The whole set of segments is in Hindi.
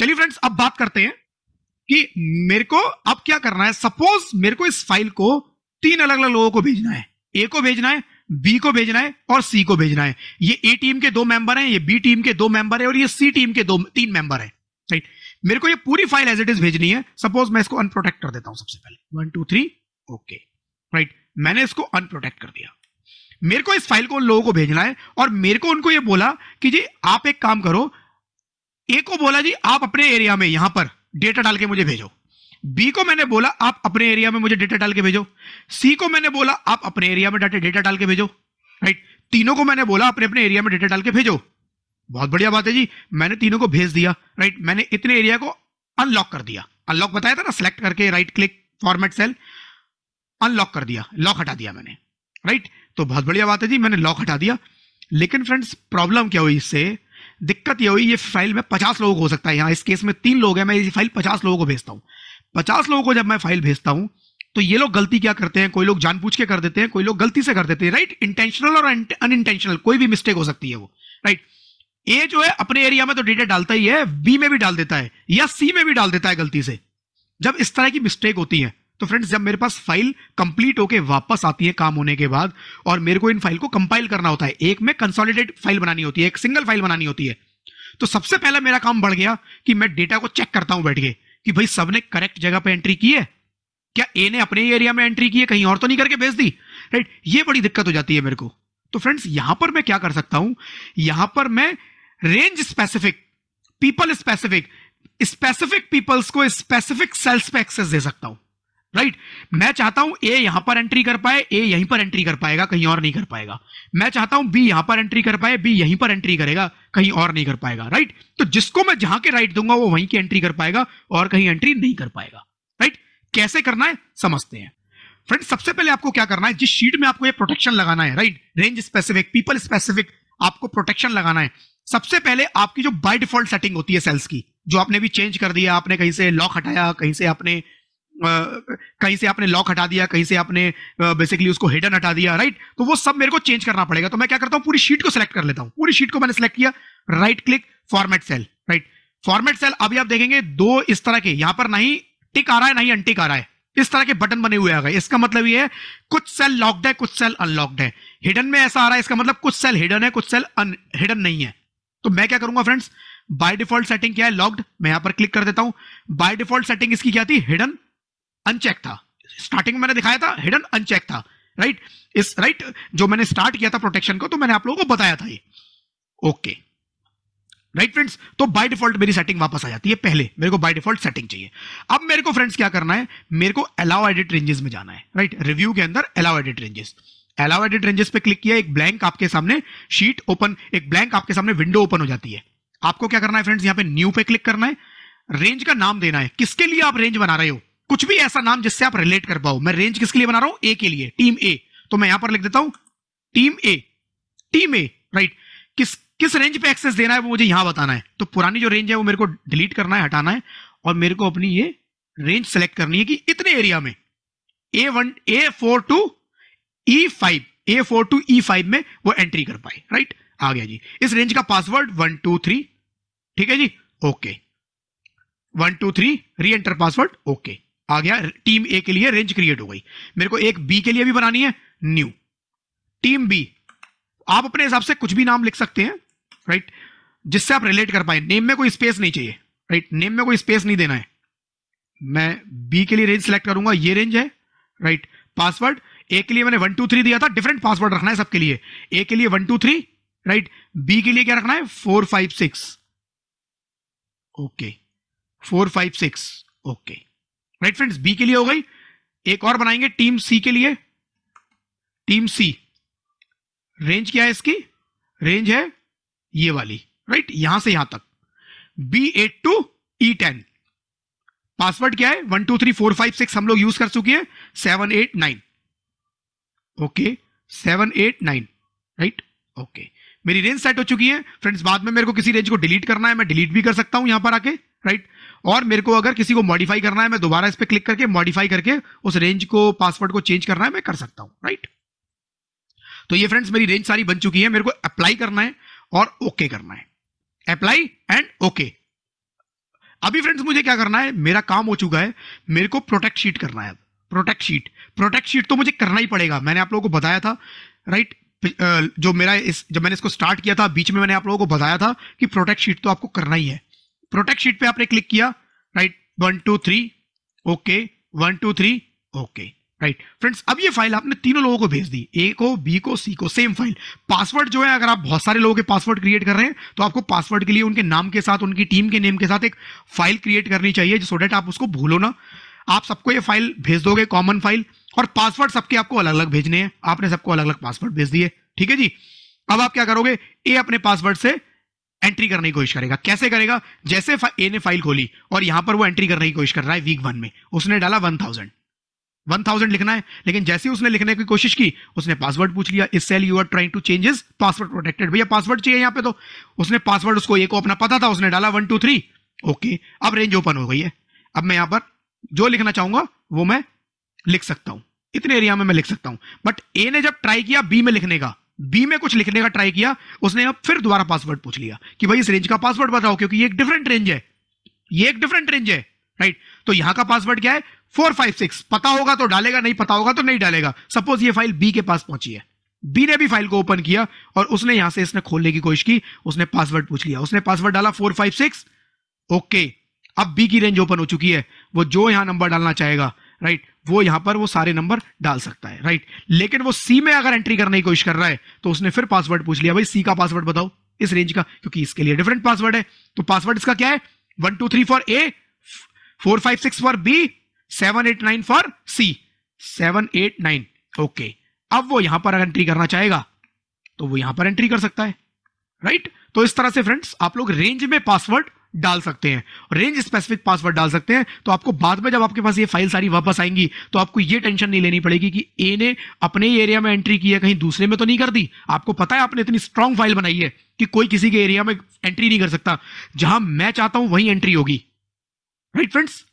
चलिए फ्रेंड्स अब बात करते हैं कि मेरे को अब क्या करना है सपोज मेरे को इस फाइल को तीन अलग अलग लोगों को भेजना है ए को भेजना है बी को भेजना है और सी को भेजना है ये ए टीम के दो मेंबर हैं ये बी टीम के दो मेंबर हैं और ये सी टीम के दो तीन मेंबर हैं राइट मेरे को ये पूरी फाइल एज इट इज भेजनी है सपोज मैं इसको अनप्रोटेक्ट कर देता हूं सबसे पहले one two three okay right मैंने इसको अनप्रोटेक्ट कर दिया मेरे को इस फाइल को उन लोगों को भेजना है और मेरे को उनको ये बोला कि जी आप एक काम करो ए को बोला जी आप अपने एरिया में यहां पर डेटा डाल के मुझे भेजो बी को मैंने बोला आप अपने एरिया में मुझे डेटा डाल के भेजो सी को मैंने बोला आप अपने एरिया में डेटा डाल के भेजो राइट तीनों को मैंने बोला अपने अपने एरिया में डेटा डाल के भेजो बहुत बढ़िया बात है जी मैंने तीनों को भेज दिया राइट मैंने इतने एरिया को अनलॉक कर दिया अनलॉक बताया था ना सिलेक्ट करके right click format cell unlock कर दिया लॉक हटा दिया मैंने राइट तो बहुत बढ़िया बात है जी मैंने लॉक हटा दिया लेकिन फ्रेंड्स प्रॉब्लम क्या हुई इससे दिक्कत ये हुई ये फाइल में पचास लोगों को हो सकता है यहाँ इस केस में तीन लोग हैं मैं ये फाइल पचास लोगों को भेजता हूँ पचास लोगों को जब मैं फाइल भेजता हूँ तो ये लोग गलती क्या करते हैं कोई लोग जानबूझ के कर देते हैं कोई लोग गलती से कर देते हैं राइट इंटेंशनल और अनइंटेंशनल कोई भी मिस्टेक हो सकती है वो राइट ए जो है अपने एरिया में तो डेटा डालता ही है बी में भी डाल देता है या सी में भी डाल देता है गलती से जब इस तरह की मिस्टेक होती है तो फ्रेंड्स जब मेरे पास फाइल कंप्लीट होके वापस आती है काम होने के बाद और मेरे को इन फाइल को कंपाइल करना होता है एक में कंसोलिडेट फाइल बनानी होती है एक सिंगल फाइल बनानी होती है तो सबसे पहला मेरा काम बढ़ गया कि मैं डेटा को चेक करता हूं बैठ के कि भाई सबने करेक्ट जगह पर एंट्री की है क्या ए ने अपने एरिया में एंट्री की है कहीं और तो नहीं करके भेज दी राइट ये बड़ी दिक्कत हो जाती है मेरे को तो फ्रेंड्स यहां पर मैं क्या कर सकता हूं यहां पर मैं range specific people specific specific peoples को स्पेसिफिक सेल्स पे एक्सेस दे सकता हूं राइट मैं चाहता हूं ए यहां पर एंट्री कर पाए ए यहीं पर एंट्री कर पाएगा कहीं और नहीं कर पाएगा मैं चाहता हूं बी यहां पर एंट्री कर पाए बी यहीं पर एंट्री करेगा कहीं और नहीं कर पाएगा राइट तो जिसको मैं जहां के राइट दूंगा वो वहीं की एंट्री कर पाएगा और कहीं एंट्री नहीं कर पाएगा राइट कैसे करना है समझते हैं फ्रेंड सबसे पहले आपको क्या करना है जिस शीट में आपको ये प्रोटेक्शन लगाना है right range specific people specific आपको प्रोटेक्शन लगाना है सबसे पहले आपकी जो बाय डिफॉल्ट सेटिंग होती है सेल्स की जो आपने भी चेंज कर दिया आपने कहीं से लॉक हटाया कहीं से आपने कहीं से आपने लॉक हटा दिया कहीं से आपने बेसिकली उसको हिडन हटा दिया राइट तो वो सब मेरे को चेंज करना पड़ेगा तो मैं क्या करता हूँ पूरी शीट को सिलेक्ट कर लेता हूँ पूरी शीट को मैंने सिलेक्ट किया right click format cell right format cell अभी आप देखेंगे दो इस तरह के यहां पर नहीं टिक आ रहा है नहीं अनटिक आ रहा है इस तरह के बटन बने हुए आ गए इसका मतलब ये है कुछ सेल लॉक्ड है कुछ सेल अनलॉक्ड है हिडन में ऐसा आ रहा है इसका मतलब कुछ सेल हिडन है कुछ सेल हिडन नहीं है तो मैं क्या करूंगा फ्रेंड्स बाय डिफॉल्ट सेटिंग क्या है लॉक्ड मैं यहां पर क्लिक कर देता हूं बाय डिफॉल्ट सेटिंग इसकी क्या थी हिडन अनचेक था स्टार्टिंग में मैंने दिखाया था हिडन अनचेक था राइट इस राइट जो मैंने स्टार्ट किया था प्रोटेक्शन को तो मैंने आप लोगों को बताया था ये ओके राइट फ्रेंड्स तो बाय डिफॉल्ट मेरी सेटिंग वापस आ जाती है पहले मेरे को बाय डिफॉल्ट सेटिंग चाहिए अब मेरे को फ्रेंड्स क्या करना है मेरे को अलाउ एडिट रेंजेस में जाना है राइट right? रिव्यू के अंदर allow edit ranges allow edit ranges पे क्लिक किया एक ब्लैंक आपके सामने शीट ओपन एक ब्लैंक आपके सामने विंडो ओपन हो जाती है आपको क्या करना है फ्रेंड्स यहां पे न्यू पे क्लिक करना है रेंज का नाम देना है किसके लिए आप रेंज बना रहे हो कुछ भी ऐसा नाम जिससे आप रिलेट कर पाओ मैं रेंज किसके लिए बना रहा हूं ए के लिए टीम ए तो मैं यहां पर लिख देता हूं team A team A right किस किस रेंज पे एक्सेस देना है वो मुझे यहां बताना है तो पुरानी जो रेंज है वो मेरे को डिलीट करना है हटाना है और मेरे को अपनी ये रेंज सेलेक्ट करनी है कि इतने एरिया में A one A four two E five A four two E five में वो एंट्री कर पाए राइट आ गया जी इस रेंज का पासवर्ड वन टू थ्री ठीक है जी okay one two three reenter password okay आ गया टीम ए के लिए रेंज क्रिएट हो गई मेरे को एक बी के लिए भी बनानी है न्यू टीम बी आप अपने हिसाब से कुछ भी नाम लिख सकते हैं राइट जिससे आप रिलेट कर पाए नेम में कोई स्पेस नहीं चाहिए राइट नेम में कोई स्पेस नहीं देना है मैं बी के लिए रेंज सेलेक्ट करूंगा ये रेंज है राइट पासवर्ड ए के लिए मैंने वन टू थ्री दिया था डिफरेंट पासवर्ड रखना है सबके लिए ए के लिए one two three right B के लिए क्या रखना है four five six okay four five six okay right friends B के लिए हो गई एक और बनाएंगे टीम सी के लिए टीम सी रेंज क्या है इसकी रेंज है ये वाली राइट यहां से यहां तक B eight two E ten password क्या है one two three four five six हम लोग यूज कर चुके हैं seven eight nine okay seven eight nine right okay मेरी रेंज सेट हो चुकी है फ्रेंड्स बाद में मेरे को किसी रेंज को डिलीट करना है मैं डिलीट भी कर सकता हूं यहां पर आके राइट right? और मेरे को अगर किसी को मॉडिफाई करना है मैं दोबारा इस पर क्लिक करके मॉडिफाई करके उस रेंज को पासवर्ड को चेंज करना है मैं कर सकता हूं राइट तो ये फ्रेंड्स मेरी रेंज सारी बन चुकी है मेरे को अप्लाई करना है और ओके okay करना है अप्लाई एंड ओके अभी फ्रेंड्स मुझे क्या करना है मेरा काम हो चुका है मेरे को प्रोटेक्ट शीट करना है अब प्रोटेक्ट शीट प्रोटेक्ट शीट तो मुझे करना ही पड़ेगा मैंने आप लोगों को बताया था राइट जो मेरा इस जब मैंने इसको स्टार्ट किया था बीच में मैंने आप लोगों को बताया था कि प्रोटेक्ट शीट तो आपको करना ही है प्रोटेक्ट शीट पे आपने क्लिक किया right one two three okay one two three okay right friends अब ये फाइल आपने तीनों लोगों को भेज दी ए को बी को सी को सेम फाइल पासवर्ड जो है अगर आप बहुत सारे लोगों के पासवर्ड क्रिएट कर रहे हैं तो आपको पासवर्ड के लिए उनके नाम के साथ उनकी टीम के नेम के साथ एक फाइल क्रिएट करनी चाहिए सो डेट आप उसको भूलो ना आप सबको ये फाइल भेज दोगे कॉमन फाइल और पासवर्ड सबके आपको अलग अलग भेजने हैं आपने सबको अलग अलग पासवर्ड भेज दिए ठीक है जी अब आप क्या करोगे ए अपने पासवर्ड से एंट्री करने की कोशिश करेगा कैसे करेगा जैसे ए ने फाइल खोली और यहां पर वो एंट्री करने की कोशिश कर रहा है वीक वन में उसने डाला वन थाउजेंड वन थाउजेंड लिखना है लेकिन जैसे उसने लिखने की कोशिश की उसने पासवर्ड पूछ लिया इस cell you are trying to changes password protected भैया पासवर्ड चाहिए यहां पे तो उसने पासवर्ड उसको एक को अपना पता था उसने डाला वन टू थ्री ओके अब रेंज ओपन हो गई है अब मैं यहां पर जो लिखना चाहूंगा वो मैं लिख सकता हूं इतने एरिया में मैं लिख सकता हूं बट ए ने जब ट्राई किया बी में लिखने का बी में कुछ लिखने का ट्राई किया उसने अब फिर दोबारा पासवर्ड पूछ लिया कि भाई इस रेंज का पासवर्ड बताओ क्योंकि ये एक डिफरेंट रेंज है ये एक डिफरेंट रेंज है राइट तो यहां का पासवर्ड क्या है फोर फाइव सिक्स पता होगा तो डालेगा नहीं पता होगा तो नहीं डालेगा सपोज ये फाइल बी के पास पहुंची है बी ने भी फाइल को ओपन किया और उसने यहां से इसने खोलने की कोशिश की उसने पासवर्ड पूछ लिया उसने पासवर्ड डाला फोर फाइव सिक्स ओके अब बी की रेंज ओपन हो चुकी है वो जो यहां नंबर डालना चाहेगा राइट वो यहां पर वो सारे नंबर डाल सकता है राइट लेकिन वो सी में अगर एंट्री करने की कोशिश कर रहा है तो उसने फिर पासवर्ड पूछ लिया भाई सी का पासवर्ड बताओ इस रेंज का क्योंकि इसके लिए डिफरेंट पासवर्ड है तो पासवर्ड इसका क्या है one two three for A four five six for B seven eight nine for C seven eight nine okay अब वो यहां पर एंट्री करना चाहेगा तो वो यहां पर एंट्री कर सकता है राइट right? तो इस तरह से फ्रेंड्स आप लोग रेंज में पासवर्ड डाल सकते हैं रेंज स्पेसिफिक पासवर्ड डाल सकते हैं तो आपको बाद में जब आपके पास ये फाइल सारी वापस आएंगी तो आपको ये टेंशन नहीं लेनी पड़ेगी कि ए ने अपने एरिया में एंट्री की है कहीं दूसरे में तो नहीं कर दी आपको पता है आपने इतनी स्ट्रांग फाइल बनाई है कि कोई किसी के एरिया में एंट्री नहीं कर सकता जहां मैं चाहता हूं वहीं एंट्री होगी राइट फ्रेंड्स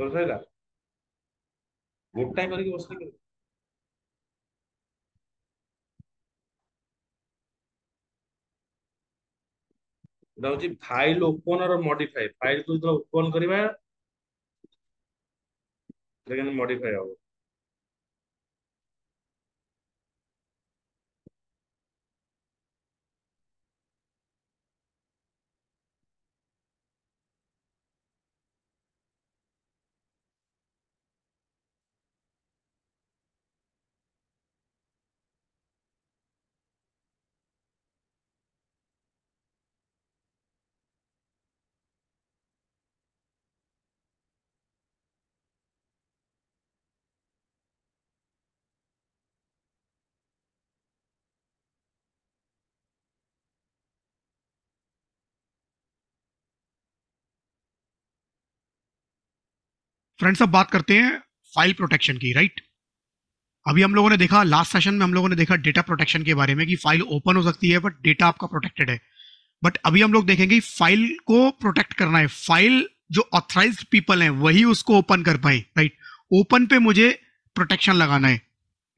ତୋର ସରିଲା ଗୋଟାଏ କରିକି ବସିଲେ ଏଟା ହଉଛି ଫାଇଲ ଓପନର ମଡିଫାଏ ଫାଇଲ କୁ ଯେତେବେଳେ ଓପନ କରିବା ସେଟା କେମିତି ମଡିଫାଏ ହବ फ्रेंड्स अब बात करते हैं फाइल प्रोटेक्शन की राइट अभी हम लोगों ने देखा लास्ट सेशन में हम लोगों ने देखा डेटा प्रोटेक्शन के बारे में कि फाइल ओपन हो सकती है बट डेटा आपका प्रोटेक्टेड है बट अभी हम लोग देखेंगे फाइल को प्रोटेक्ट करना है फाइल जो ऑथराइज पीपल हैं वही उसको ओपन कर पाए राइट ओपन पे मुझे प्रोटेक्शन लगाना है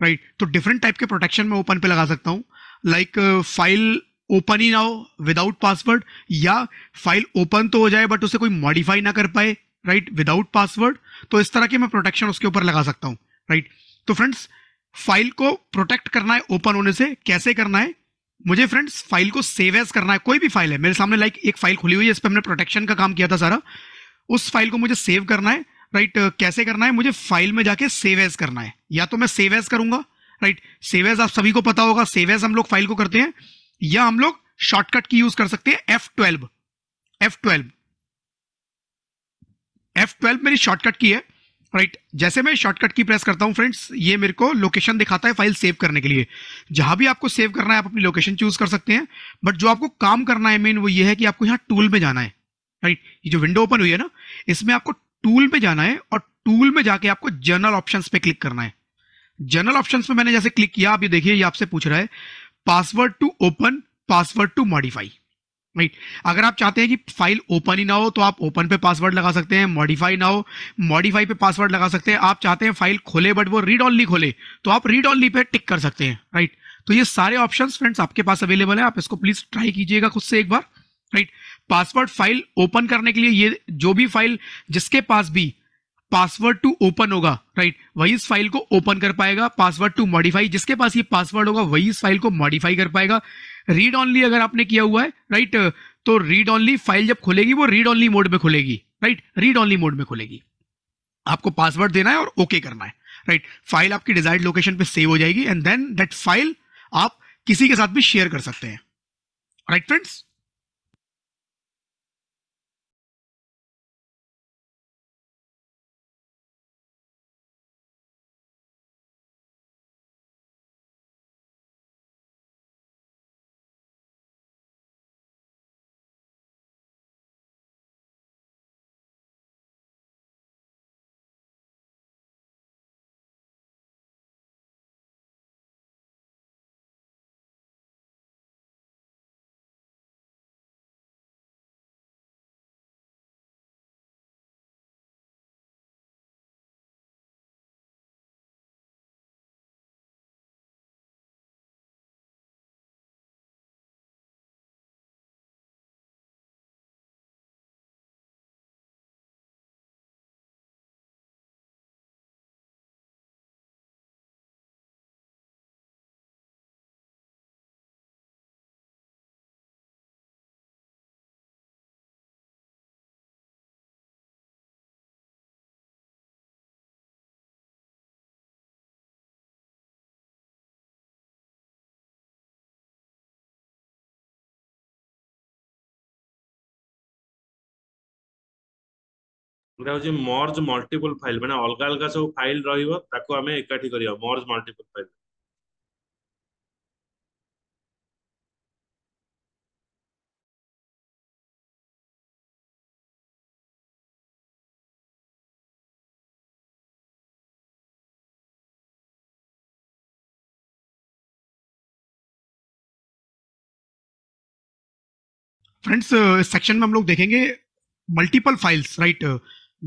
राइट तो डिफरेंट टाइप के प्रोटेक्शन में ओपन पे लगा सकता हूँ लाइक फाइल ओपन ही ना हो विदाउट पासवर्ड या फाइल ओपन तो हो जाए बट उसे कोई मॉडिफाई ना कर पाए राइट विदाउट पासवर्ड तो इस तरह की मैं प्रोटेक्शन उसके ऊपर लगा सकता हूं राइट तो फ्रेंड्स फाइल को प्रोटेक्ट करना है ओपन होने से कैसे करना है मुझे फ्रेंड्स फाइल को सेव एज करना है कोई भी फाइल है मेरे सामने लाइक एक फाइल खुली हुई है इस पर हमने प्रोटेक्शन का काम किया था सारा उस फाइल को मुझे सेव करना है राइट right, कैसे करना है मुझे फाइल में जाके सेव एज करना है या तो मैं सेव एज करूंगा राइट सेव एज आप सभी को पता होगा सेव एज हम लोग फाइल को करते हैं या हम लोग शॉर्टकट की यूज कर सकते हैं F twelve F twelve F12 मेरी शॉर्टकट की है राइट right. जैसे मैं शॉर्टकट की प्रेस करता हूँ फ्रेंड्स ये मेरे को लोकेशन दिखाता है फाइल सेव करने के लिए जहां भी आपको सेव करना है आप अपनी लोकेशन चूज कर सकते हैं बट जो आपको काम करना है मेन वो ये है कि आपको यहाँ टूल में जाना है राइट right. ये जो विंडो ओपन हुई है ना इसमें आपको टूल में जाना है और टूल में जाके आपको जर्नल ऑप्शन पे क्लिक करना है जर्नल ऑप्शन पे मैंने जैसे क्लिक किया आप ये देखिए ये आपसे पूछ रहा है password to open password to modify right अगर आप चाहते हैं कि फाइल ओपन ही ना हो तो आप ओपन पे पासवर्ड लगा सकते हैं मॉडिफाई ना हो मॉडिफाई पे पासवर्ड लगा सकते हैं आप चाहते हैं फाइल खोले बट वो रीड ऑनली खोले तो आप रीड ऑनली पे टिक कर सकते हैं राइट तो ये सारे ऑप्शंस फ्रेंड्स आपके पास अवेलेबल है आप इसको प्लीज ट्राई कीजिएगा खुद से एक बार राइट पासवर्ड फाइल ओपन करने के लिए ये जो भी फाइल जिसके पास भी पासवर्ड टू ओपन होगा राइट वही इस फाइल को ओपन कर पाएगा पासवर्ड टू मॉडिफाई जिसके पास ये पासवर्ड होगा वही इस फाइल को मॉडिफाई कर पाएगा रीड ऑनली अगर आपने किया हुआ है राइट तो रीड ऑनली फाइल जब खुलेगी वो रीड ऑनली मोड में खुलेगी राइट रीड ऑनली मोड में खुलेगी आपको पासवर्ड देना है और ओके okay करना है राइट right? फाइल आपकी डिजायर्ड लोकेशन पे सेव हो जाएगी एंड देन दैट फाइल आप किसी के साथ भी शेयर कर सकते हैं right right, friends merge multiple file मैंने अलग अलग सब फाइल रोक आम एकाठी कर merge multiple file friends section में हम लोग देखेंगे मल्टीपल फाइल्स राइट right?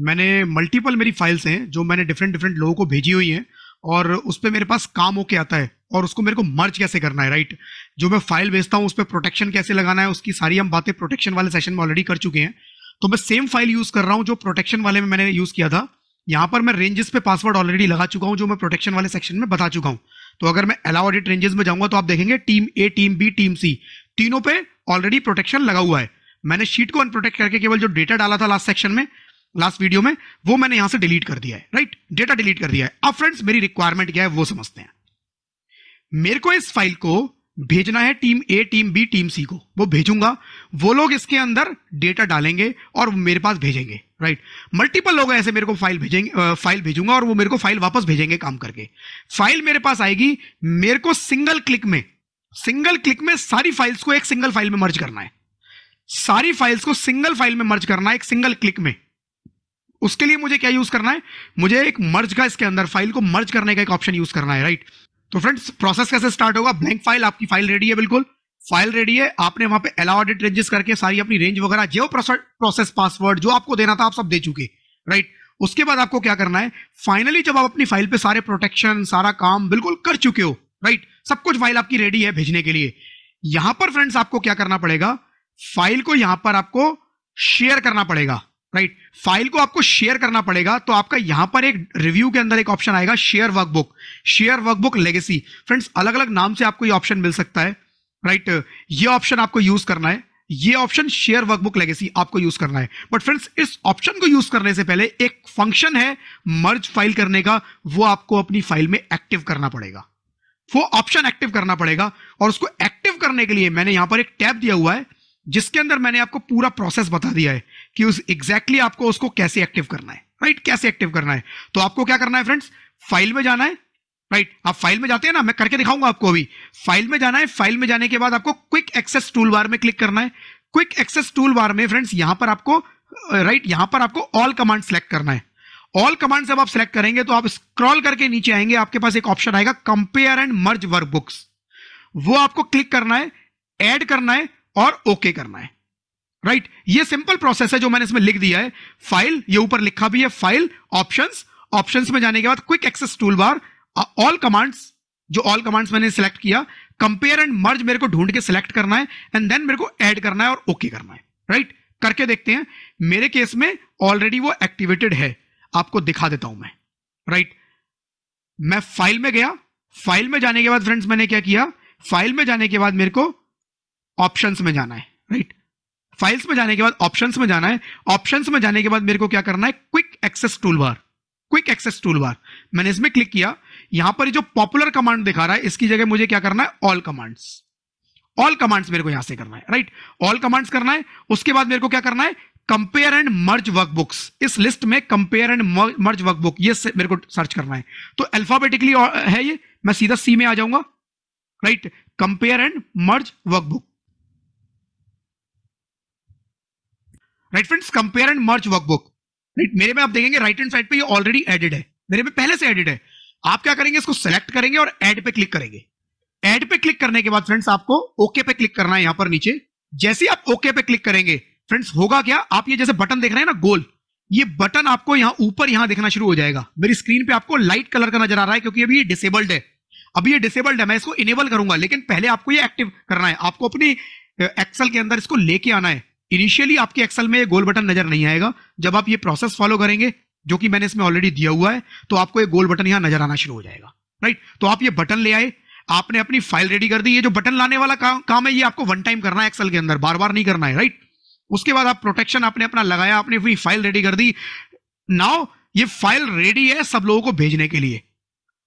मैंने मल्टीपल मेरी फाइल्स हैं जो मैंने डिफरेंट डिफरेंट लोगों को भेजी हुई हैं और उस पर मेरे पास काम होके आता है और उसको मेरे को मर्ज कैसे करना है राइट जो मैं फाइल भेजता हूँ उस पर प्रोटेक्शन कैसे लगाना है उसकी सारी हम बातें प्रोटेक्शन वाले सेशन में ऑलरेडी कर चुके हैं तो मैं सेम फाइल यूज़ कर रहा हूँ जो प्रोटेक्शन वाले में मैंने यूज़ किया था यहाँ पर मैं रेंजेस पे पासवर्ड ऑलरेडी लगा चुका हूँ जो मैं प्रोटेक्शन वाले सेक्शन में बता चुका हूँ तो अगर मैं अलाउ ऑडिट रेंजेस में जाऊँगा तो आप देखेंगे team A team B team C तीनों पे ऑलरेडी प्रोटेक्शन लगा हुआ है मैंने शीट को अनप्रोटेक्ट करके केवल जो डेटा डाला था लास्ट सेक्शन में लास्ट वीडियो में वो मैंने यहां से डिलीट कर दिया है राइट डेटा डिलीट कर दिया है अब फ्रेंड्स मेरी रिक्वायरमेंट क्या है वो समझते हैं मेरे को इस फाइल को भेजना है team A team B team C को वो भेजूंगा वो लोग इसके अंदर डेटा डालेंगे और मेरे पास भेजेंगे राइट मल्टीपल लोग ऐसे मेरे को फाइल भेजेंगे फाइल भेजूंगा और वो मेरे को फाइल वापस भेजेंगे काम करके फाइल मेरे पास आएगी मेरे को सिंगल क्लिक में सिंगल क्लिक में सारी फाइल्स को एक सिंगल फाइल में मर्ज करना है सारी फाइल्स को सिंगल फाइल में मर्ज करना है एक सिंगल क्लिक में उसके लिए मुझे क्या यूज करना है मुझे एक मर्ज का इसके अंदर फाइल को मर्ज करने का एक ऑप्शन यूज करना है राइट तो फ्रेंड्स प्रोसेस कैसे स्टार्ट होगा ब्लैंक फाइल आपकी फाइल रेडी है बिल्कुल फाइल रेडी है आपने वहां पे ऑडिट रेंजेस करके सारी अपनी रेंज वगैरह जो प्रोसेस पासवर्ड जो आपको देना था आप सब दे चुके राइट उसके बाद आपको क्या करना है फाइनली जब आप अपनी फाइल पे सारे प्रोटेक्शन सारा काम बिल्कुल कर चुके हो राइट सब कुछ फाइल आपकी रेडी है भेजने के लिए यहां पर फ्रेंड्स आपको क्या करना पड़ेगा फाइल को यहां पर आपको शेयर करना पड़ेगा राइट right. फाइल को आपको शेयर करना पड़ेगा तो आपका यहां पर एक रिव्यू के अंदर एक ऑप्शन आएगा share workbook share workbook legacy friends अलग अलग नाम से आपको ये ऑप्शन मिल सकता है राइट right. ये ऑप्शन आपको यूज करना है ये ऑप्शन शेयर वर्कबुक लेगेसी आपको यूज करना है बट फ्रेंड्स इस ऑप्शन को यूज करने से पहले एक फंक्शन है मर्ज फाइल करने का वो आपको अपनी फाइल में एक्टिव करना पड़ेगा वो ऑप्शन एक्टिव करना पड़ेगा और उसको एक्टिव करने के लिए मैंने यहां पर एक टैब दिया हुआ है जिसके अंदर मैंने आपको पूरा प्रोसेस बता दिया है कि उस एग्जैक्टली exactly आपको उसको कैसे एक्टिव करना है राइट right? कैसे एक्टिव करना है तो आपको क्या करना है फ्रेंड्स फाइल में जाना है राइट right? आप फाइल में जाते हैं ना मैं करके दिखाऊंगा आपको अभी फाइल में जाना है फाइल में जाने के बाद आपको क्विक एक्सेस टूल बार में क्लिक करना है क्विक एक्सेस टूल बार में फ्रेंड्स यहां पर आपको राइट uh, right, यहां पर आपको ऑल कमांड सेलेक्ट करना है ऑल कमांड जब आप सेलेक्ट करेंगे तो आप स्क्रॉल करके नीचे आएंगे आपके पास एक ऑप्शन आएगा compare and merge workbooks वो आपको क्लिक करना है एड करना है और ओके okay करना है राइट right? ये सिंपल प्रोसेस है जो मैंने इसमें लिख दिया है फाइल ये ऊपर लिखा भी है फाइल ऑप्शंस ऑप्शंस में जाने के बाद quick access toolbar all commands जो ऑल कमांड्स मैंने सिलेक्ट किया कंपेयर एंड मर्ज मेरे को ढूंढ के सिलेक्ट करना है एंड देन मेरे को ऐड करना है और ओके okay करना है राइट right? करके देखते हैं मेरे केस में ऑलरेडी वो एक्टिवेटेड है आपको दिखा देता हूं मैं राइट right? मैं फाइल में गया फाइल में जाने के बाद फ्रेंड्स मैंने क्या किया फाइल में जाने के बाद मेरे को ऑप्शंस में जाना है राइट right? फाइल्स में जाने के बाद ऑप्शंस में जाना है ऑप्शंस में जाने के बाद मेरे को क्या करना है quick access toolbar quick access toolbar मैंने इसमें क्लिक किया यहां पर जो पॉपुलर कमांड दिखा रहा है इसकी जगह मुझे क्या करना है ऑल कमांड्स ऑल कमांड्स मेरे को यहां से करना है राइट ऑल कमांड्स करना है उसके बाद मेरे को क्या करना है कंपेयर एंड मर्ज वर्कबुक्स इस लिस्ट में कंपेयर एंड मर्ज वर्कबुक ये मेरे को सर्च करना है तो अल्फाबेटिकली है ये मैं सीधा सी में आ जाऊंगा right compare and merge workbook right friends compare and merge workbook right मेरे में आप देखेंगे राइट हैंड साइड पे ये ऑलरेडी एडेड है मेरे में पहले से एडेड है आप क्या करेंगे इसको सेलेक्ट करेंगे और एड पे क्लिक करेंगे एड पे क्लिक करने के बाद फ्रेंड्स आपको ओके okay पे क्लिक करना है यहां पर नीचे जैसे आप ओके okay पे क्लिक करेंगे फ्रेंड्स होगा क्या आप ये जैसे बटन देख रहे हैं ना गोल ये बटन आपको यहां ऊपर यहां देखना शुरू हो जाएगा मेरी स्क्रीन पे आपको लाइट कलर का नजर आ रहा है क्योंकि अभी ये डिसेबल्ड है अभी ये डिसेबल्ड है मैं इसको इनेबल करूंगा लेकिन पहले आपको ये एक्टिव करना है आपको अपनी एक्सेल के अंदर इसको लेके आना है इनिशियली आपके एक्सेल में ये गोल बटन नजर नहीं आएगा जब आप ये प्रोसेस फॉलो करेंगे जो कि मैंने इसमें ऑलरेडी दिया हुआ है तो आपको ये गोल बटन यहां नजर आना शुरू हो जाएगा राइट तो आप ये बटन ले आए आपने अपनी फाइल रेडी कर दी ये जो बटन लाने वाला का, काम है ये आपको वन टाइम करना है एक्सेल के अंदर बार बार नहीं करना है राइट उसके बाद आप प्रोटेक्शन आपने अपना लगाया आपने अपनी फाइल रेडी कर दी नाउ ये फाइल रेडी है सब लोगों को भेजने के लिए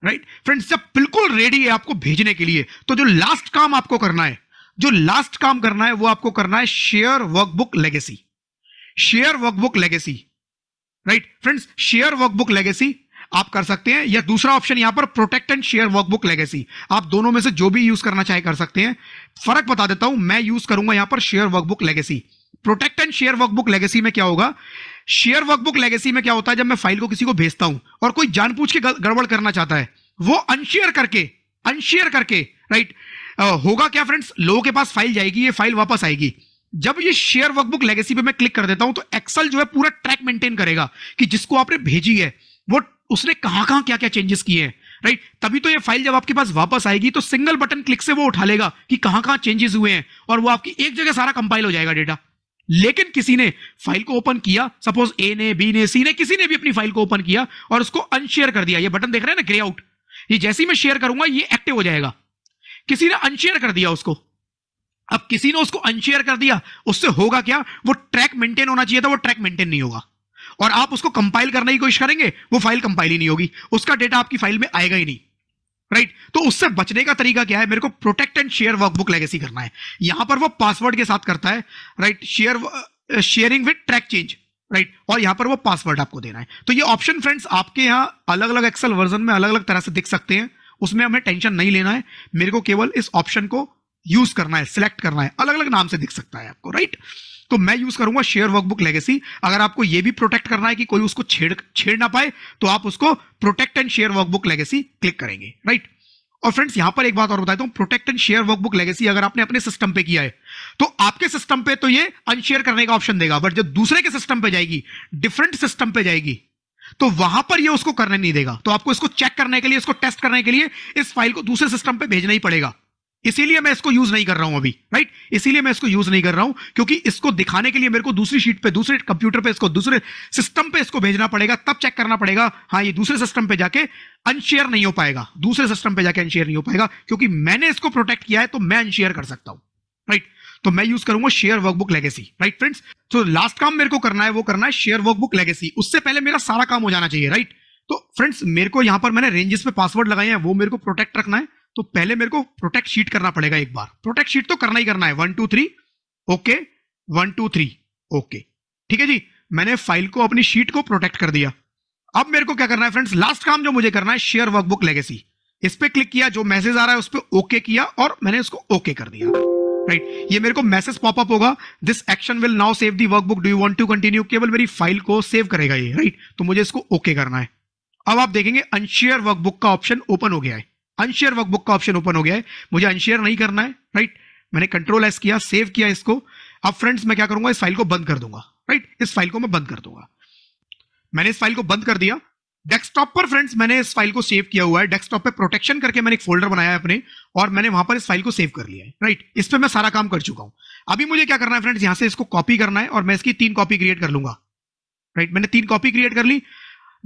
राइट फ्रेंड्स जब बिल्कुल रेडी है आपको भेजने के लिए तो जो लास्ट काम आपको करना है जो लास्ट काम करना है वो आपको करना है share workbook legacy share workbook legacy right friends share workbook legacy आप कर सकते हैं या दूसरा ऑप्शन यहां पर protect and share workbook legacy आप दोनों में से जो भी यूज करना चाहे कर सकते हैं फर्क बता देता हूं मैं यूज करूंगा यहां पर share workbook legacy protect and share workbook legacy में क्या होगा शेयर वर्कबुक लेगेसी में क्या होता है जब मैं फाइल को किसी को भेजता हूं और कोई जानबूझ के गड़बड़ करना चाहता है वो अनशेयर करके अनशेयर करके राइट right? होगा क्या फ्रेंड्स लोगों के पास फाइल जाएगी ये फाइल वापस आएगी जब ये शेयर वर्कबुक लेगेसी पे मैं क्लिक कर देता हूं तो एक्सल जो है पूरा ट्रैक मेंटेन करेगा कि जिसको आपने भेजी है वो उसने कहां कहां क्या क्या चेंजेस किए हैं राइट तभी तो ये फाइल जब आपके पास वापस आएगी तो सिंगल बटन क्लिक से वो उठा लेगा कि कहां कहां चेंजेस हुए हैं और वो आपकी एक जगह सारा कंपाइल हो जाएगा डेटा लेकिन किसी ने फाइल को ओपन किया सपोज ए ने बी ने सी ने किसी ने भी अपनी फाइल को ओपन किया और उसको अनशेयर कर दिया ये बटन देख रहे हैं ना ग्रे आउट ये जैसे ही मैं शेयर करूंगा ये एक्टिव हो जाएगा किसी ने अनशेयर कर दिया उसको अब किसी ने उसको अनशेयर कर दिया उससे होगा क्या वो ट्रैक मेंटेन होना चाहिए था वो ट्रैक मेंटेन नहीं होगा और आप उसको कंपाइल करने की कोशिश करेंगे वो फाइल कंपाइल ही नहीं होगी उसका डेटा आपकी फाइल में आएगा ही नहीं राइट right? तो उससे बचने का तरीका क्या है मेरे को protect and share workbook legacy करना है यहां पर वो पासवर्ड के साथ करता है right share sharing with track change right और यहां पर वो पासवर्ड आपको देना है तो ये ऑप्शन फ्रेंड्स आपके यहां अलग अलग एक्सेल वर्जन में अलग अलग तरह से दिख सकते हैं उसमें हमें टेंशन नहीं लेना है मेरे को केवल इस ऑप्शन को यूज करना है सिलेक्ट करना है अलग अलग नाम से दिख सकता है आपको राइट तो मैं यूज करूंगा शेयर वर्कबुक लेगेसी अगर आपको यह भी प्रोटेक्ट करना है कि कोई उसको छेड़ छेड़ ना पाए तो आप उसको protect and share workbook legacy click करेंगे राइट और फ्रेंड्स यहां पर एक बात और बताता हूं protect and share workbook legacy अगर आपने अपने सिस्टम पे किया है तो आपके सिस्टम पे तो ये अनशेयर करने का ऑप्शन देगा बट जब दूसरे के सिस्टम पे जाएगी डिफरेंट सिस्टम पे जाएगी तो वहां पर ये उसको करने नहीं देगा तो आपको इसको चेक करने के लिए इसको टेस्ट करने के लिए इस फाइल को दूसरे सिस्टम पे भेजना ही पड़ेगा इसीलिए मैं इसको यूज नहीं कर रहा हूं अभी राइट इसीलिए मैं इसको यूज नहीं कर रहा हूं क्योंकि इसको दिखाने के लिए मेरे को दूसरी शीट पे दूसरे कंप्यूटर पे इसको दूसरे सिस्टम पे इसको भेजना पड़ेगा तब चेक करना पड़ेगा हाँ ये दूसरे सिस्टम पे जाके अनशेयर नहीं हो पाएगा दूसरे सिस्टम पे जाके अनशेयर नहीं हो पाएगा क्योंकि मैंने इसको प्रोटेक्ट किया है तो मैं अनशेयर कर सकता हूं राइट right? तो मैं यूज करूंगा share workbook legacy right friends तो लास्ट काम मेरे को करना है वो करना है शेयर वर्कबुक लेगेसी उससे पहले मेरा सारा काम हो जाना चाहिए राइट right? तो फ्रेंड्स मेरे को यहां पर मैंने रेंजेस पे पासवर्ड लगाए हैं वो मेरे को प्रोटेक्ट रखना है तो पहले मेरे को प्रोटेक्ट शीट करना पड़ेगा एक बार प्रोटेक्ट शीट तो करना ही करना है one two three okay one two three okay ठीक है जी मैंने फाइल को अपनी शीट को प्रोटेक्ट कर दिया अब मेरे को क्या करना है फ्रेंड्स लास्ट काम जो मुझे करना है शेयर वर्कबुक लेगेसी इस पर क्लिक किया जो मैसेज आ रहा है उस पर ओके किया और मैंने उसको ओके कर दिया राइट right. ये मेरे को मैसेज पॉपअप होगा this action will now save the workbook do you want to continue केवल मेरी फाइल को सेव करेगा ये राइट right? तो मुझे इसको ओके okay करना है अब आप देखेंगे अनशेयर वर्कबुक का ऑप्शन ओपन हो गया है अनशेयर वर्कबुक का ऑप्शन ओपन हो गया है मुझे अनशेयर नहीं करना है राइट right? मैंने कंट्रोल एस किया सेव किया इसको अब फ्रेंड्स मैं क्या करूंगा इस फाइल को बंद कर दूंगा राइट right? इस फाइल को मैं बंद कर दूंगा मैंने इस फाइल को बंद कर दिया डेस्कटॉप पर फ्रेंड्स मैंने इस फाइल को सेव किया हुआ है डेस्कटॉप पे प्रोटेक्शन करके मैंने एक फोल्डर बनाया है अपने और मैंने वहां पर इस फाइल को सेव कर लिया है राइट इस पर मैं सारा काम कर चुका हूं अभी मुझे क्या करना है फ्रेंड्स यहां से इसको कॉपी करना है और मैं इसकी तीन कॉपी क्रिएट कर लूंगा राइट मैंने तीन कॉपी क्रिएट कर ली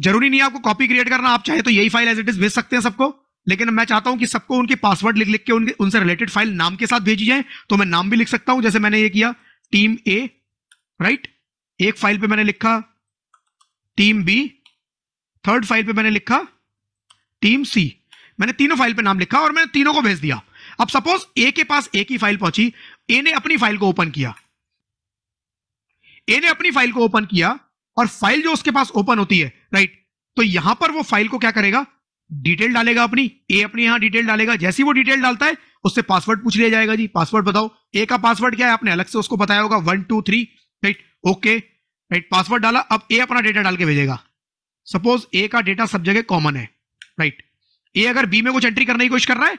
जरूरी नहीं है आपको कॉपी क्रिएट करना आप चाहे तो यही फाइल एज इट इज भेज सकते हैं सबको लेकिन मैं चाहता हूं कि सबको उनके पासवर्ड लिख लिख के उनके उनसे रिलेटेड फाइल नाम के साथ भेजी जाए तो मैं नाम भी लिख सकता हूं जैसे मैंने ये किया टीम ए राइट एक फाइल पे मैंने लिखा टीम बी थर्ड फाइल पे मैंने लिखा टीम सी मैंने तीनों फाइल पे नाम लिखा और मैंने तीनों को भेज दिया अब सपोज ए के पास ए की फाइल पहुंची ए ने अपनी फाइल को ओपन किया ए ने अपनी फाइल को ओपन किया और फाइल जो उसके पास ओपन होती है राइट तो यहां पर वो फाइल को क्या करेगा डिटेल डालेगा अपनी ए अपने यहां डिटेल डालेगा जैसी वो डिटेल डालता है उससे पासवर्ड पूछ लिया जाएगा जी पासवर्ड बताओ ए का पासवर्ड क्या है आपने अलग से उसको बताया होगा one two three right okay right password डाला अब ए अपना डेटा डाल के भेजेगा सपोज ए का डेटा सब जगह कॉमन है राइट right? ए अगर बी में कुछ एंट्री करने की कोशिश कर रहा है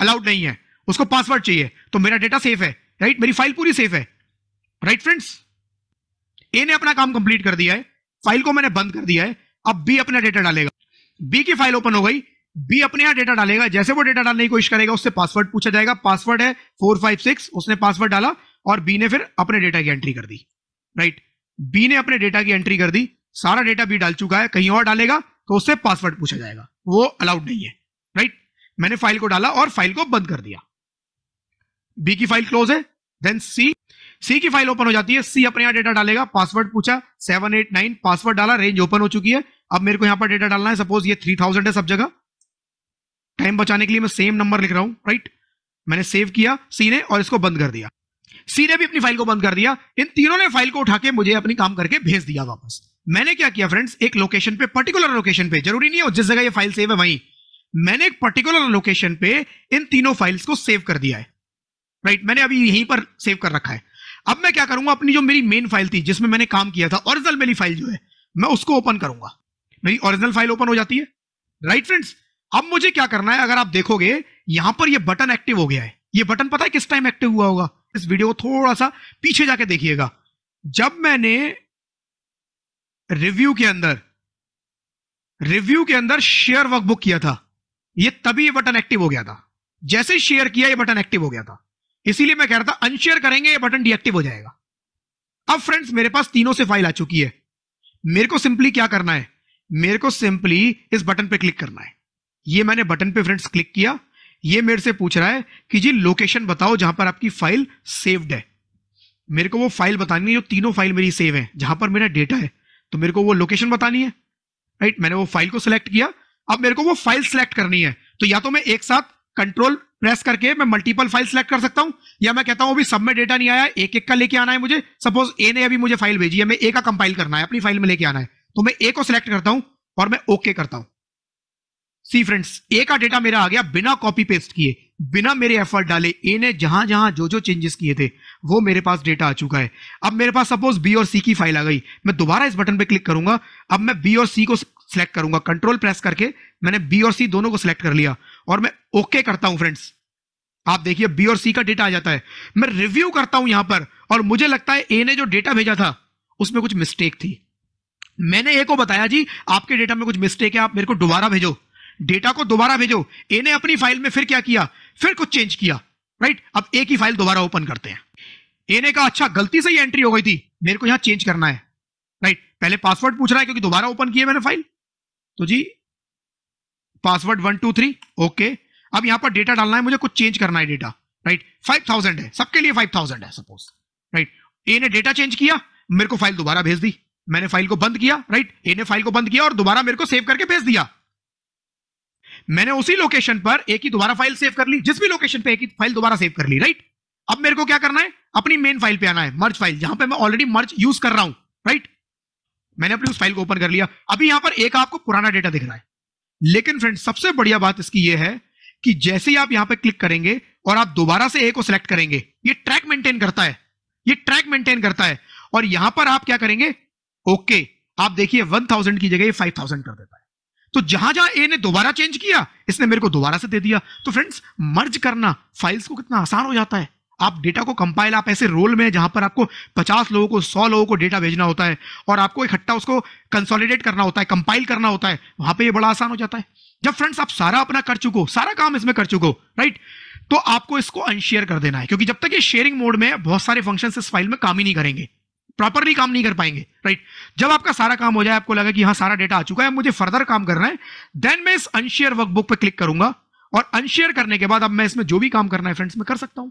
अलाउड नहीं है उसको पासवर्ड चाहिए तो मेरा डेटा सेफ है राइट right? मेरी फाइल पूरी सेफ है राइट फ्रेंड्स ए ने अपना काम कंप्लीट कर दिया है फाइल को मैंने बंद कर दिया है अब बी अपना डेटा डालेगा बी की फाइल ओपन हो गई बी अपने यहां डेटा डालेगा जैसे वो डेटा डालने की कोशिश करेगा उससे पासवर्ड पूछा जाएगा पासवर्ड है फोर फाइव सिक्स उसने पासवर्ड डाला और बी ने फिर अपने डेटा की एंट्री कर दी राइट right? बी ने अपने डेटा की एंट्री कर दी सारा डेटा भी डाल चुका है कहीं और डालेगा तो उससे पासवर्ड पूछा जाएगा वो अलाउड नहीं है राइट मैंने फाइल को डाला और फाइल को बंद कर दिया बी की फाइल क्लोज है देन सी सी की फाइल ओपन हो जाती है सी अपने यहां डेटा डालेगा पासवर्ड पूछा सेवन एट नाइन पासवर्ड डाला रेंज ओपन हो चुकी है अब मेरे को यहां पर डेटा डालना है सपोज ये थ्री थाउजेंड है सब जगह टाइम बचाने के लिए मैं सेम नंबर लिख रहा हूं राइट मैंने सेव किया सी ने और इसको बंद कर दिया सी ने भी अपनी फाइल को बंद कर दिया इन तीनों ने फाइल को उठा के मुझे अपनी काम करके भेज दिया वापस मैंने क्या किया फ्रेंड्स एक लोकेशन पे पर्टिकुलर लोकेशन पे जरूरी नहीं है जिस जगह ये फाइल सेव है वहीं मैंने एक पर्टिकुलर लोकेशन पे इन तीनों फाइल्स को सेव कर दिया है राइट मैंने अभी यहीं पर सेव कर रखा है अब मैं क्या करूंगा अपनी जो मेरी मेन फाइल थी जिसमें मैंने काम किया था ओरिजिनल मेरी फाइल जो है मैं उसको ओपन करूंगा मेरी ओरिजिनल फाइल ओपन हो जाती है राइट फ्रेंड्स अब मुझे क्या करना है अगर आप देखोगे यहां पर यह बटन एक्टिव हो गया है ये बटन पता है किस टाइम एक्टिव हुआ होगा इस वीडियो को थोड़ा सा पीछे जाके देखिएगा जब मैंने रिव्यू के अंदर रिव्यू के अंदर शेयर वर्कबुक किया था ये तभी ये बटन एक्टिव हो गया था जैसे ही शेयर किया ये बटन एक्टिव हो गया था इसीलिए मैं कह रहा था अनशेयर करेंगे ये बटन डीएक्टिव हो जाएगा अब फ्रेंड्स मेरे पास तीनों से फाइल आ चुकी है मेरे को सिंपली क्या करना है मेरे को सिंपली इस बटन पे क्लिक करना है ये मैंने बटन पे फ्रेंड्स क्लिक किया ये मेरे से पूछ रहा है कि जी लोकेशन बताओ जहां पर आपकी फाइल सेव्ड है मेरे को वो फाइल बतानी है जो तीनों फाइल मेरी सेव है जहां पर मेरा डेटा है तो मेरे को वो लोकेशन बतानी है राइट right? मैंने वो फाइल को सिलेक्ट किया अब मेरे को वो फाइल सिलेक्ट करनी है तो या तो मैं एक साथ कंट्रोल प्रेस करके मैं मल्टीपल फाइल सिलेक्ट कर सकता हूं या मैं कहता हूं अभी सब में डेटा नहीं आया एक एक का लेके आना है मुझे सपोज ए ने अभी मुझे फाइल भेजी है मैं ए का कंपाइल करना है अपनी फाइल में लेके आना है तो मैं ए को सिलेक्ट करता हूं और मैं ओके okay करता हूं सी फ्रेंड्स ए का डेटा मेरा आ गया बिना कॉपी पेस्ट किए बिना मेरे एफर्ट डाले ए ने जहां जहां जो जो चेंजेस किए थे वो मेरे पास डेटा आ चुका है अब मेरे पास सपोज बी और सी की फाइल आ गई मैं दोबारा इस बटन पे क्लिक करूंगा अब मैं बी और सी को सिलेक्ट करूंगा कंट्रोल प्रेस करके मैंने बी और सी दोनों को सिलेक्ट कर लिया और मैं ओके okay करता हूं फ्रेंड्स आप देखिए बी और सी का डेटा आ जाता है मैं रिव्यू करता हूं यहां पर और मुझे लगता है ए ने जो डेटा भेजा था उसमें कुछ मिस्टेक थी मैंने ए को बताया जी आपके डेटा में कुछ मिस्टेक है आप मेरे को दोबारा भेजो डेटा को दोबारा भेजो ए ने अपनी फाइल में फिर क्या किया फिर कुछ चेंज किया राइट अब ए की फाइल दोबारा ओपन करते हैं ए ने कहा अच्छा गलती से ही एंट्री हो गई थी मेरे को यहां चेंज करना है राइट पहले पासवर्ड पूछ रहा है क्योंकि दोबारा ओपन किया मैंने फाइल तो जी password one two three okay अब यहां पर डेटा डालना है मुझे कुछ चेंज करना है डेटा राइट फाइव थाउजेंड है सबके लिए फाइव थाउजेंड है सपोज राइट ए ने डेटा चेंज किया मेरे को फाइल दोबारा भेज दी मैंने फाइल को बंद किया राइट ए ने फाइल को बंद किया और दोबारा मेरे को सेव करके भेज दिया मैंने उसी लोकेशन पर एक ही दोबारा फाइल सेव कर ली जिस भी लोकेशन पर एक ही फाइल दोबारा सेव कर ली राइट अब मेरे को क्या करना है अपनी मेन फाइल पे आना है मर्ज फाइल जहां पे मैं ऑलरेडी मर्ज यूज कर रहा हूं राइट मैंने अपनी उस फाइल को ओपन कर लिया अभी यहां पर एक आपको पुराना डेटा दिख रहा है लेकिन फ्रेंड सबसे बढ़िया बात इसकी यह है कि जैसे ही आप यहां पर क्लिक करेंगे और आप दोबारा से ए को सिलेक्ट करेंगे ये ट्रैक मेंटेन करता है ये ट्रैक मेंटेन करता है और यहां पर आप क्या करेंगे ओके आप देखिए 1000 की जगह ये 5000 कर देता है तो जहां जहां ए ने दोबारा चेंज किया इसने मेरे को दोबारा से दे दिया तो फ्रेंड्स मर्ज करना फाइल्स को कितना आसान हो जाता है आप डेटा को कंपाइल आप ऐसे रोल में जहां पर आपको 50 लोगों को 100 लोगों को डेटा भेजना होता है और आपको इकट्ठा उसको कंसोलिडेट करना होता है कंपाइल करना होता है वहां पे ये बड़ा आसान हो जाता है जब फ्रेंड्स आप सारा अपना कर चुको सारा काम इसमें कर चुको राइट तो आपको इसको अनशेयर कर देना है क्योंकि जब तक ये शेयरिंग मोड में बहुत सारे फंक्शन इस फाइल में काम ही नहीं करेंगे प्रॉपरली काम नहीं कर पाएंगे राइट जब आपका सारा काम हो जाए आपको लगा कि हाँ सारा डेटा आ चुका है मुझे फर्दर काम करना है देन मैं इस अनशेयर वर्कबुक पर क्लिक करूंगा और अनशेयर करने के बाद अब मैं इसमें जो भी काम करना है फ्रेंड्स मैं कर सकता हूं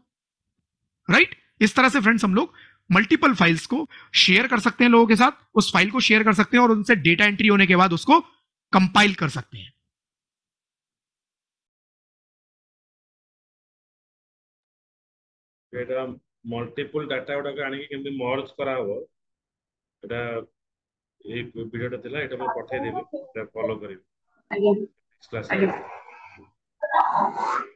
राइट इस तरह से फ्रेंड्स हम लोग मल्टीपल फाइल्स को शेयर कर सकते हैं लोगों के साथ उस फाइल को शेयर कर सकते हैं और उनसे डेटा एंट्री होने के बाद उसको कंपाइल कर सकते हैं ଏଇଟା ମଲ୍ଟିପୁଲ ଡାଟା ଗୁଡାକ ଆଣିକି